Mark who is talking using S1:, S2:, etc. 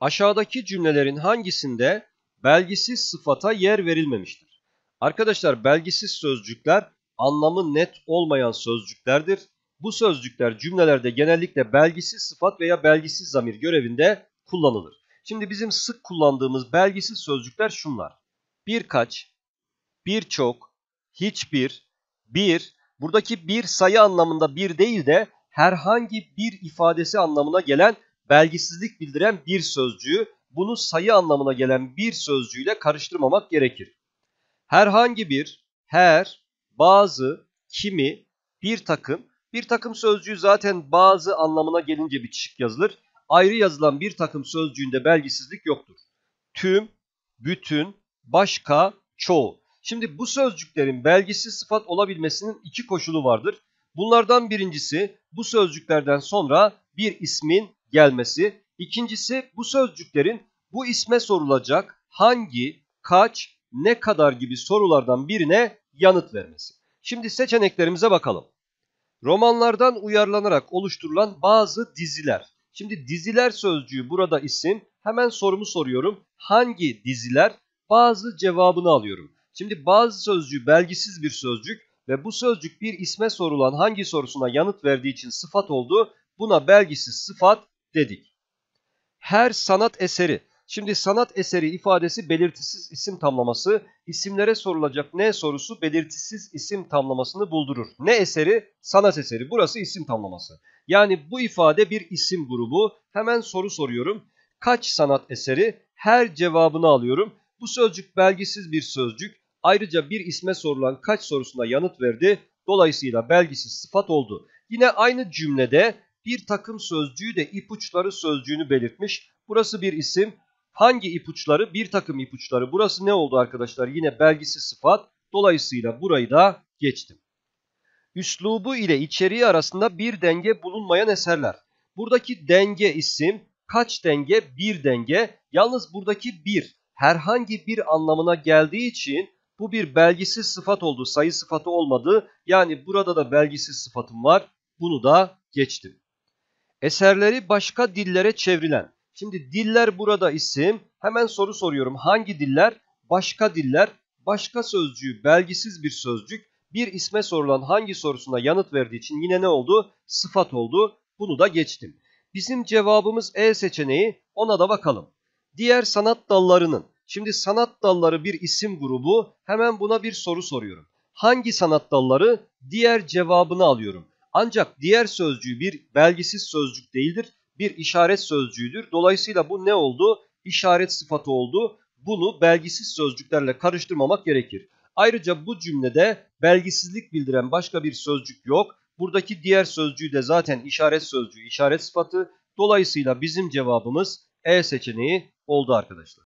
S1: Aşağıdaki cümlelerin hangisinde belgisiz sıfata yer verilmemiştir? Arkadaşlar belgisiz sözcükler anlamı net olmayan sözcüklerdir. Bu sözcükler cümlelerde genellikle belgisiz sıfat veya belgisiz zamir görevinde kullanılır. Şimdi bizim sık kullandığımız belgisiz sözcükler şunlar. Birkaç, birçok, hiçbir, bir. Buradaki bir sayı anlamında bir değil de herhangi bir ifadesi anlamına gelen belgisizlik bildiren bir sözcüğü bunu sayı anlamına gelen bir sözcüğüyle karıştırmamak gerekir. Herhangi bir, her, bazı, kimi, bir takım, bir takım sözcüğü zaten bazı anlamına gelince bitişik yazılır. Ayrı yazılan bir takım sözcüğünde belgisizlik yoktur. Tüm, bütün, başka, çoğu. Şimdi bu sözcüklerin belgisiz sıfat olabilmesinin iki koşulu vardır. Bunlardan birincisi bu sözcüklerden sonra bir ismin gelmesi. İkincisi bu sözcüklerin bu isme sorulacak hangi, kaç, ne kadar gibi sorulardan birine yanıt vermesi. Şimdi seçeneklerimize bakalım. Romanlardan uyarlanarak oluşturulan bazı diziler. Şimdi diziler sözcüğü burada isim. Hemen sorumu soruyorum. Hangi diziler? Bazı cevabını alıyorum. Şimdi bazı sözcüğü belgisiz bir sözcük ve bu sözcük bir isme sorulan hangi sorusuna yanıt verdiği için sıfat oldu. Buna belgisiz sıfat dedik. Her sanat eseri, şimdi sanat eseri ifadesi belirtisiz isim tamlaması, isimlere sorulacak ne sorusu belirtisiz isim tamlamasını buldurur. Ne eseri? Sanat eseri. Burası isim tamlaması. Yani bu ifade bir isim grubu. Hemen soru soruyorum. Kaç sanat eseri? Her cevabını alıyorum. Bu sözcük belgisiz bir sözcük. Ayrıca bir isme sorulan kaç sorusuna yanıt verdi. Dolayısıyla belgisiz sıfat oldu. Yine aynı cümlede bir takım sözcüğü de ipuçları sözcüğünü belirtmiş. Burası bir isim. Hangi ipuçları? Bir takım ipuçları. Burası ne oldu arkadaşlar? Yine belgisi sıfat. Dolayısıyla burayı da geçtim. Üslubu ile içeriği arasında bir denge bulunmayan eserler. Buradaki denge isim, kaç denge? Bir denge. Yalnız buradaki bir herhangi bir anlamına geldiği için bu bir belgisiz sıfat oldu. Sayı sıfatı olmadı. Yani burada da belgisiz sıfatım var. Bunu da geçtim. Eserleri başka dillere çevrilen. Şimdi diller burada isim. Hemen soru soruyorum. Hangi diller? Başka diller. Başka sözcüğü belgisiz bir sözcük. Bir isme sorulan hangi sorusuna yanıt verdiği için yine ne oldu? Sıfat oldu. Bunu da geçtim. Bizim cevabımız E seçeneği. Ona da bakalım. Diğer sanat dallarının. Şimdi sanat dalları bir isim grubu. Hemen buna bir soru soruyorum. Hangi sanat dalları? Diğer cevabını alıyorum. Ancak diğer sözcüğü bir belgisiz sözcük değildir. Bir işaret sözcüğüdür. Dolayısıyla bu ne oldu? İşaret sıfatı oldu. Bunu belgisiz sözcüklerle karıştırmamak gerekir. Ayrıca bu cümlede belgisizlik bildiren başka bir sözcük yok. Buradaki diğer sözcüğü de zaten işaret sözcüğü, işaret sıfatı. Dolayısıyla bizim cevabımız E seçeneği oldu arkadaşlar.